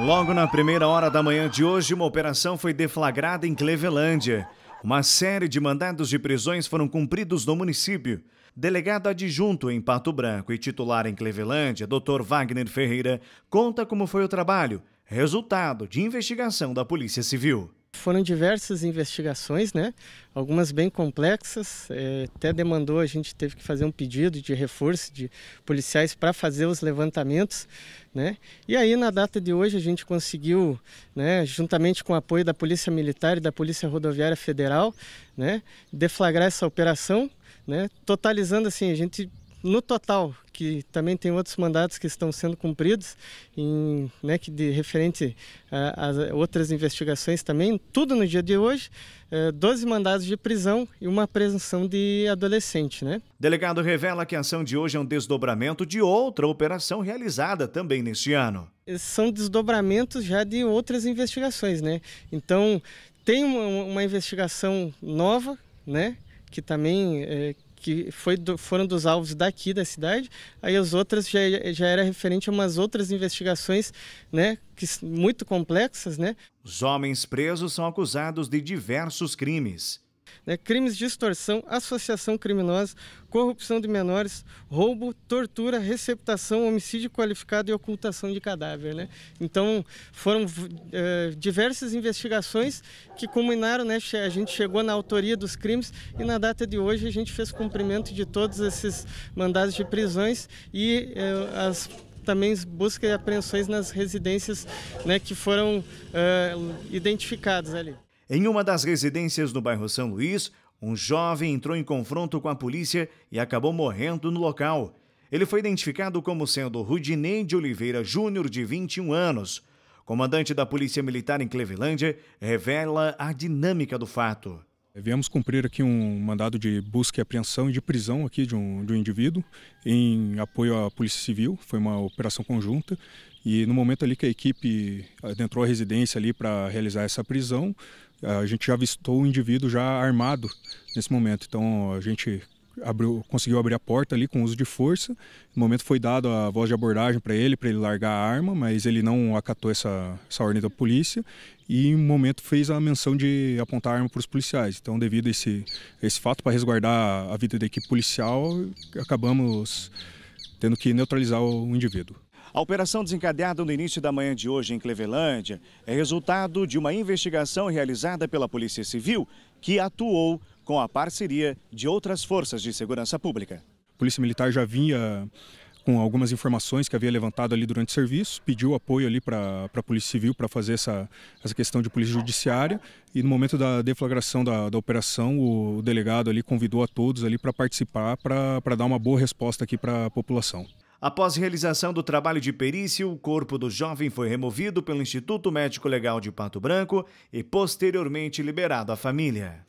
Logo na primeira hora da manhã de hoje, uma operação foi deflagrada em Clevelândia. Uma série de mandados de prisões foram cumpridos no município. Delegado adjunto em Pato Branco e titular em Clevelândia, Dr. Wagner Ferreira, conta como foi o trabalho, resultado de investigação da Polícia Civil foram diversas investigações, né? Algumas bem complexas, é, até demandou, a gente teve que fazer um pedido de reforço de policiais para fazer os levantamentos, né? E aí, na data de hoje, a gente conseguiu, né, juntamente com o apoio da Polícia Militar e da Polícia Rodoviária Federal, né, deflagrar essa operação, né? Totalizando, assim, a gente no total, que também tem outros mandatos que estão sendo cumpridos, em, né, que de referente a, outras investigações também, tudo no dia de hoje, eh, 12 mandados de prisão e uma apreensão de adolescente. Né? Delegado revela que a ação de hoje é um desdobramento de outra operação realizada também neste ano. São desdobramentos já de outras investigações, né? Então, tem uma, uma investigação nova, né? Que também... Eh, que foi do, foram dos alvos daqui da cidade, aí as outras já, já era referente a umas outras investigações, né, que, muito complexas, né. Os homens presos são acusados de diversos crimes né, crimes de extorsão, associação criminosa, corrupção de menores, roubo, tortura, receptação, homicídio qualificado e ocultação de cadáver. Né? Então, foram é, diversas investigações que culminaram, né, a gente chegou na autoria dos crimes e na data de hoje a gente fez cumprimento de todos esses mandados de prisões e é, as também busca e apreensões nas residências né, que foram uh, identificadas ali. Em uma das residências no bairro São Luís, um jovem entrou em confronto com a polícia e acabou morrendo no local. Ele foi identificado como sendo Rudinei de Oliveira Júnior, de 21 anos. Comandante da Polícia Militar em Clevelândia revela a dinâmica do fato. Viemos cumprir aqui um mandado de busca e apreensão e de prisão aqui de um, de um indivíduo em apoio à Polícia Civil. Foi uma operação conjunta e no momento ali que a equipe eh, adentrou a residência ali para realizar essa prisão, a gente já avistou o indivíduo já armado nesse momento. Então a gente abriu, conseguiu abrir a porta ali com uso de força. No momento foi dado a voz de abordagem para ele, para ele largar a arma, mas ele não acatou essa, essa ordem da polícia e no momento fez a menção de apontar a arma para os policiais. Então, devido a esse, a esse fato, para resguardar a vida da equipe policial, acabamos tendo que neutralizar o indivíduo. A operação desencadeada no início da manhã de hoje em Clevelândia é resultado de uma investigação realizada pela Polícia Civil, que atuou com a parceria de outras forças de segurança pública. A Polícia Militar já vinha com algumas informações que havia levantado ali durante o serviço, pediu apoio ali para a Polícia Civil para fazer essa, essa questão de polícia judiciária e no momento da deflagração da, da operação, o delegado ali convidou a todos ali para participar, para dar uma boa resposta aqui para a população. Após realização do trabalho de perícia, o corpo do jovem foi removido pelo Instituto Médico Legal de Pato Branco e posteriormente liberado à família.